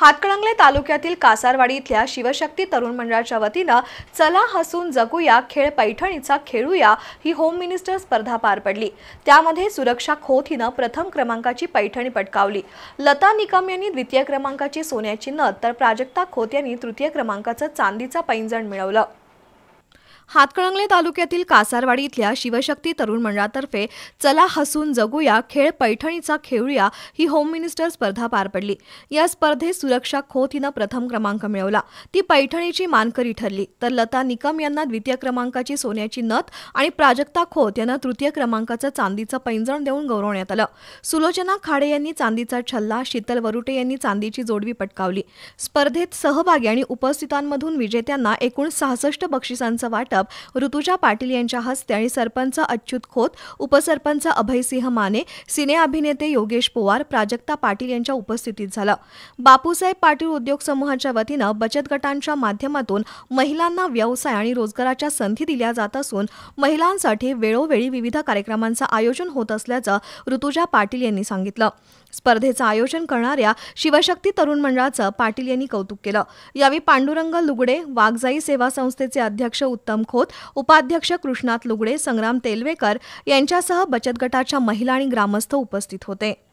हातकणंगले तालुक्यातील कासारवाडी इथल्या शिवशक्ती तरुण मंडळाच्या वतीनं चला हसून जगूया खेळ पैठणीचा खेळूया ही होम मिनिस्टर स्पर्धा पार पडली त्यामध्ये सुरक्षा खोत हिनं प्रथम क्रमांकाची पैठणी पटकावली लता निकम यांनी द्वितीय क्रमांकाची सोन्याची नथ तर प्राजक्ता खोत यांनी तृतीय क्रमांकाचं चांदीचा पैंजण मिळवलं हातकळंगले तालुक्यातील कासारवाडी इथल्या शिवशक्ती तरुण मंडळातर्फे चला हसून जगूया खेळ पैठणीचा खेळूया ही होम मिनिस्टर स्पर्धा पार पडली या स्पर्धेत सुरक्षा खोत हिनं प्रथम क्रमांक मिळवला ती पैठणीची मानकरी ठरली तर लता निकम यांना द्वितीय क्रमांकाची सोन्याची नथ आणि प्राजक्ता खोत यांना तृतीय क्रमांकाचं चांदीचं पैंजण देऊन गौरवण्यात आलं सुलोचना खाडे यांनी चांदीचा छल्ला शीतल वरुटे यांनी चांदीची जोडवी पटकावली स्पर्धेत सहभागी आणि उपस्थितांमधून विजेत्यांना एकूण सहासष्ट बक्षिसांचं वाटप वाटप ऋतुजा पाटील यांच्या हस्ते आणि सरपंच अच्युत खोत उपसरपंच अभयसिंह माने सिने अभिनेते योगेश पोवार प्राजक्ता पाटील यांच्या उपस्थितीत झालं बापूसाहेब पाटील उद्योग समूहाच्या वतीनं बचत गटांच्या माध्यमातून महिलांना व्यवसाय आणि रोजगाराच्या संधी दिल्या जात असून महिलांसाठी वेळोवेळी विविध कार्यक्रमांचं आयोजन होत असल्याचं ऋतुजा पाटील यांनी सांगितलं स्पर्धेचं आयोजन करणाऱ्या शिवशक्ती तरुण मंडळाचं पाटील यांनी कौतुक केलं यावेळी पांडुरंग लुगडे वाघजाई सेवा संस्थेचे अध्यक्ष उत्तम खोत उपाध्यक्ष कृष्णात लुगडे संग्राम तेलवेकर यांच्यासह बचत गटाच्या महिला आणि ग्रामस्थ उपस्थित होते